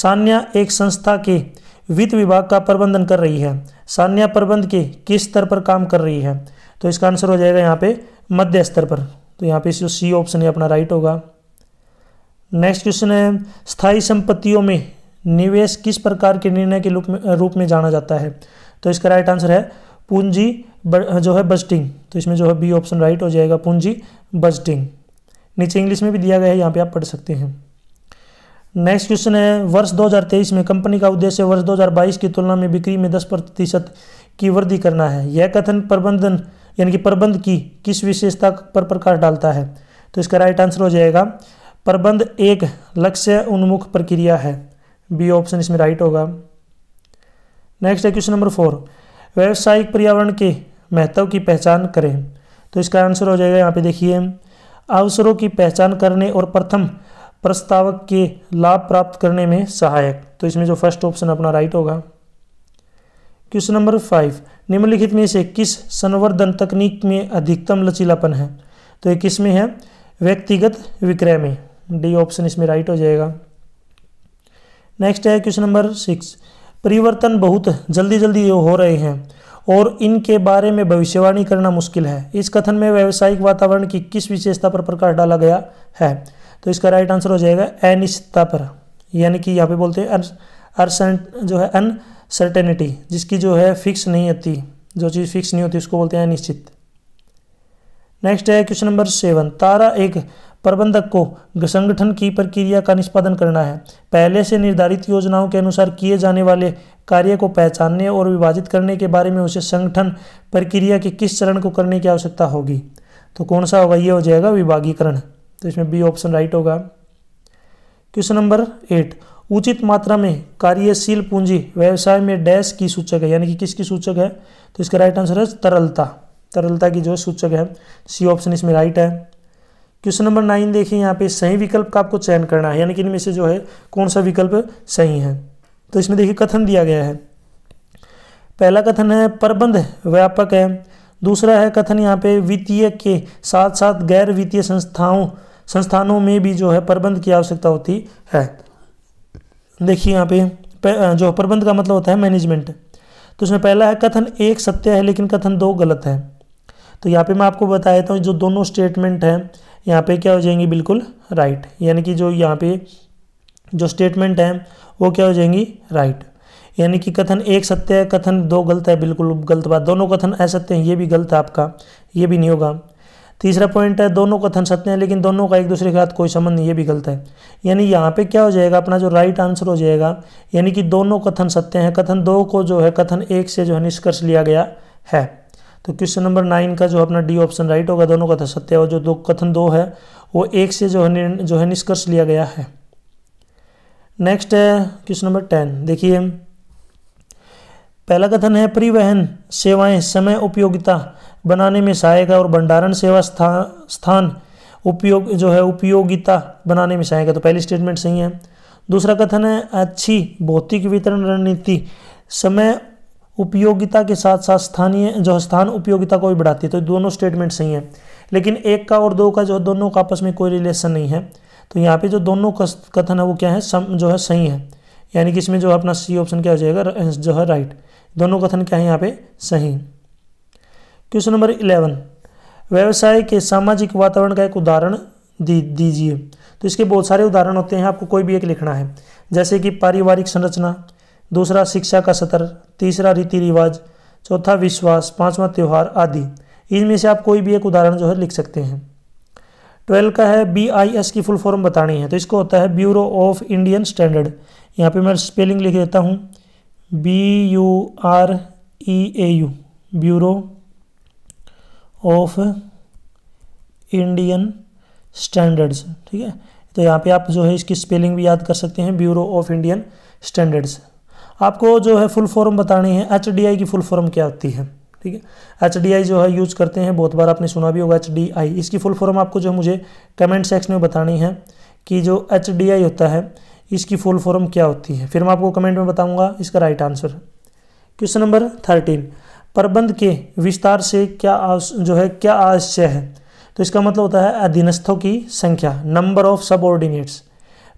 सान्या एक संस्था के वित्त विभाग का प्रबंधन कर रही है सान्या प्रबंध के किस स्तर पर काम कर रही है तो इसका आंसर हो जाएगा यहाँ पे मध्य स्तर पर तो यहाँ पे इस सी ऑप्शन है अपना राइट होगा नेक्स्ट क्वेश्चन है स्थायी संपत्तियों में निवेश किस प्रकार के निर्णय के रूप में रूप में जाना जाता है तो इसका राइट आंसर है पूंजी जो है बजटिंग तो इसमें जो है बी ऑप्शन राइट हो जाएगा पूंजी बजटिंग नीचे इंग्लिश में भी दिया गया है यहाँ पे आप पढ़ सकते हैं नेक्स्ट क्वेश्चन है वर्ष 2023 में कंपनी का उद्देश्य वर्ष 2022 की तुलना में बिक्री में 10 प्रतिशत की वृद्धि करना है यह कथन प्रबंधन यानी कि प्रबंध की किस विशेषता पर प्रकाश डालता है तो इसका राइट आंसर हो जाएगा प्रबंध एक लक्ष्य उन्मुख प्रक्रिया है बी ऑप्शन इसमें राइट होगा नेक्स्ट है क्वेश्चन नंबर फोर व्यावसायिक पर्यावरण के महत्व की पहचान करें तो इसका आंसर हो जाएगा यहाँ पे देखिए अवसरों की पहचान करने और प्रथम प्रस्तावक के लाभ प्राप्त करने में सहायक तो इसमें जो फर्स्ट ऑप्शन अपना राइट होगा क्वेश्चन नंबर फाइव निम्नलिखित में से किस संवर्धन तकनीक में अधिकतम लचीलापन है तो ये किस में है व्यक्तिगत विक्रय में डी ऑप्शन इसमें राइट हो जाएगा नेक्स्ट है क्वेश्चन नंबर सिक्स परिवर्तन बहुत जल्दी जल्दी हो रहे हैं और इनके बारे में भविष्यवाणी करना मुश्किल है इस कथन में व्यावसायिक वातावरण की किस विशेषता पर प्रकाश डाला गया है तो इसका राइट आंसर हो जाएगा अनिश्चितता पर यानी कि यहाँ पे बोलते हैं अरसन जो है अनसर्टेनिटी जिसकी जो है फिक्स नहीं होती जो चीज़ फिक्स नहीं होती उसको बोलते हैं अनिश्चित नेक्स्ट है क्वेश्चन नंबर सेवन तारा एक प्रबंधक को संगठन की प्रक्रिया का निष्पादन करना है पहले से निर्धारित योजनाओं के अनुसार किए जाने वाले कार्य को पहचानने और विभाजित करने के बारे में उसे संगठन प्रक्रिया के किस चरण को करने की आवश्यकता होगी तो कौन सा होगा ये हो जाएगा विभागीकरण तो इसमें बी ऑप्शन राइट होगा क्वेश्चन नंबर एट उचित मात्रा में कार्यशील पूंजी व्यवसाय में डैश की सूचक है यानी कि किसकी सूचक है तो इसका राइट आंसर है तरलता तरलता की जो सूचक है सी ऑप्शन इसमें राइट है क्वेश्चन नंबर नाइन देखिए यहाँ पे सही विकल्प का आपको चयन करना है यानी कि इनमें से जो है कौन सा विकल्प सही है तो इसमें देखिए कथन दिया गया है पहला कथन है प्रबंध व्यापक है दूसरा है कथन यहाँ पे वित्तीय के साथ साथ गैर वित्तीय संस्थाओं संस्थानों में भी जो है प्रबंध की आवश्यकता होती है देखिए यहाँ पे, जो प्रबंध का मतलब होता है मैनेजमेंट तो उसमें पहला है कथन एक सत्य है लेकिन कथन दो गलत है तो यहाँ पे मैं आपको बता देता हूँ जो दोनों स्टेटमेंट हैं यहाँ पे क्या हो जाएंगी बिल्कुल राइट यानी कि जो यहाँ पे जो स्टेटमेंट हैं वो क्या हो जाएंगी राइट यानी कि कथन एक सत्य है कथन दो गलत है बिल्कुल गलत बात दोनों कथन असत्य हैं ये भी गलत है आपका ये भी नहीं होगा तीसरा पॉइंट है दोनों कथन सत्य है लेकिन दोनों का एक दूसरे के साथ कोई संबंध नहीं ये भी गलत है यानी यहाँ पे क्या हो जाएगा अपना जो राइट आंसर हो जाएगा यानी कि दोनों कथन सत्य हैं कथन दो को जो है कथन एक से जो है निष्कर्ष लिया गया है तो क्वेश्चन नंबर नाइन का जो अपना डी ऑप्शन राइट होगा दोनों कथन सत्य और जो दो कथन दो है वो एक से जो है जो है निष्कर्ष लिया गया है नेक्स्ट है क्वेश्चन नंबर टेन देखिए पहला कथन है परिवहन सेवाएं समय उपयोगिता बनाने में सहायक है और भंडारण सेवा स्था, स्थान उपयोग जो है उपयोगिता बनाने में सहायक है तो पहली स्टेटमेंट सही है दूसरा कथन है अच्छी भौतिक वितरण रणनीति समय उपयोगिता के साथ साथ स्थानीय जो स्थान उपयोगिता को भी बढ़ाती है तो दोनों स्टेटमेंट सही है लेकिन एक का और दो का जो दोनों का आपस में कोई रिलेशन नहीं है तो यहाँ पे जो दोनों कथन है वो क्या है सम जो है सही है यानी कि इसमें जो अपना सी ऑप्शन क्या हो जाएगा जो है राइट दोनों कथन क्या है यहाँ पे सही क्वेश्चन नंबर इलेवन व्यवसाय के सामाजिक वातावरण का एक उदाहरण दी दीजिए तो इसके बहुत सारे उदाहरण होते हैं आपको कोई भी एक लिखना है जैसे कि पारिवारिक संरचना दूसरा शिक्षा का सतर तीसरा रीति रिवाज चौथा विश्वास पांचवा त्यौहार आदि इनमें से आप कोई भी एक उदाहरण जो है लिख सकते हैं ट्वेल्व का है बी आई एस की फुल फॉर्म बतानी है तो इसको होता है ब्यूरो ऑफ इंडियन स्टैंडर्ड यहाँ पे मैं स्पेलिंग लिख देता हूँ B U R E A U bureau of Indian standards ठीक है तो यहाँ पे आप जो है इसकी स्पेलिंग भी याद कर सकते हैं ब्यूरो ऑफ इंडियन स्टैंडर्ड्स आपको जो है फुल फॉर्म बतानी है एच डी आई की फुल फॉर्म क्या होती है ठीक है एच डी आई जो है यूज़ करते हैं बहुत बार आपने सुना भी होगा एच डी आई इसकी फुल फॉर्म आपको जो है मुझे कमेंट सेक्शन में बतानी है कि जो एच डी आई होता है इसकी फुल फॉर्म क्या होती है फिर मैं आपको कमेंट में बताऊंगा इसका right answer question number thirteen प्रबंध के विस्तार से क्या जो है क्या आशय है तो इसका मतलब होता है अधीनस्थों की संख्या नंबर ऑफ ऑर्डिनेट्स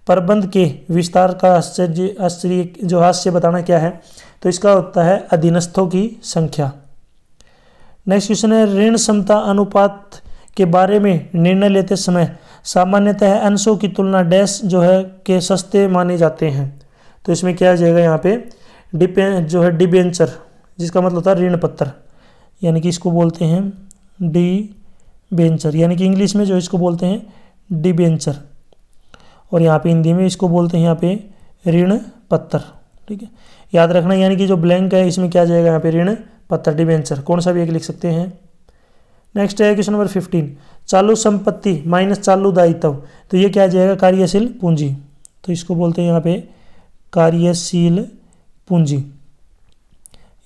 प्रबंध के विस्तार का आश्चर्य आश्चर्य जो हास्य बताना क्या है तो इसका होता है अधीनस्थों की संख्या नेक्स्ट क्वेश्चन है ऋण क्षमता अनुपात के बारे में निर्णय लेते समय सामान्यतः अंशों की तुलना डैश जो है के सस्ते माने जाते हैं तो इसमें क्या आ जाएगा यहाँ पे डिपे जो है डिबेंचर जिसका मतलब होता है ऋण पत्र यानी कि इसको बोलते हैं डी बेंचर यानी कि इंग्लिश में जो इसको बोलते हैं डिबेंचर और यहाँ पे हिंदी में इसको बोलते हैं यहाँ पे ऋण पत्थर ठीक है याद रखना यानी कि जो ब्लैंक है इसमें क्या जाएगा यहाँ पे ऋण पत्थर डिबेंचर कौन सा भी एक लिख सकते हैं नेक्स्ट है क्वेश्चन नंबर फिफ्टीन चालू संपत्ति माइनस चालू दायित्व तो ये क्या आ जाएगा कार्यशील पूंजी तो इसको बोलते हैं यहाँ पे कार्यशील पूंजी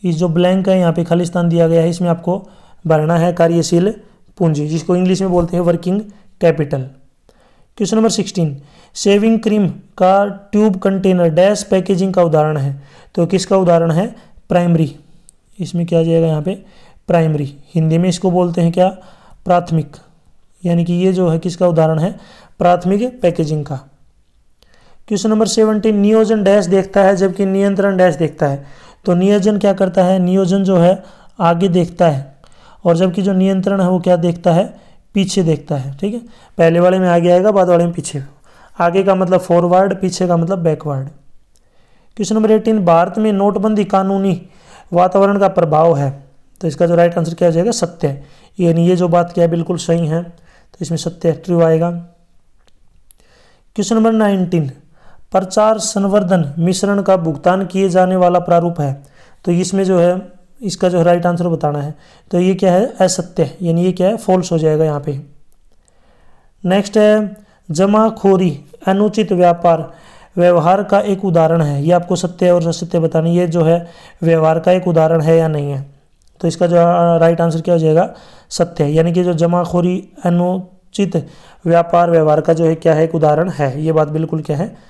इस जो ब्लैंक है यहाँ पे खाली स्थान दिया गया है इसमें आपको भरना है कार्यशील पूंजी जिसको इंग्लिश में बोलते हैं working capital question number sixteen saving cream का ट्यूब कंटेनर डैश पैकेजिंग का उदाहरण है तो किसका उदाहरण है प्राइमरी इसमें क्या जाएगा यहाँ पे प्राइमरी हिंदी में इसको बोलते हैं क्या प्राथमिक यानी कि ये जो है किसका उदाहरण है प्राथमिक पैकेजिंग का क्वेश्चन नंबर सेवनटीन नियोजन डैश देखता है जबकि नियंत्रण डैश देखता है तो नियोजन क्या करता है नियोजन जो है आगे देखता है और जबकि जो नियंत्रण है वो क्या देखता है पीछे देखता है ठीक है पहले वाले में आगे आएगा बाद वाले में पीछे आगे का मतलब फॉरवर्ड पीछे का मतलब बैकवर्ड क्वेश्चन नंबर एटीन भारत में नोटबंदी कानूनी वातावरण का प्रभाव है तो इसका जो राइट आंसर क्या हो जाएगा सत्य यानी ये जो बात क्या है बिल्कुल सही है तो इसमें सत्य ट्रू आएगा क्वेश्चन नंबर नाइनटीन प्रचार संवर्धन मिश्रण का भुगतान किए जाने वाला प्रारूप है तो इसमें जो है इसका जो है राइट आंसर बताना है तो ये क्या है असत्य यानी ये क्या है फॉल्स हो जाएगा यहाँ पे नेक्स्ट है जमाखोरी अनुचित व्यापार व्यवहार का एक उदाहरण है ये आपको सत्य और असत्य बताना ये जो है व्यवहार का एक उदाहरण है या नहीं है तो इसका जो राइट आंसर क्या हो जाएगा सत्य यानी कि जो जमाखोरी अनुचित व्यापार व्यवहार का जो है क्या है एक उदाहरण है ये बात बिल्कुल क्या है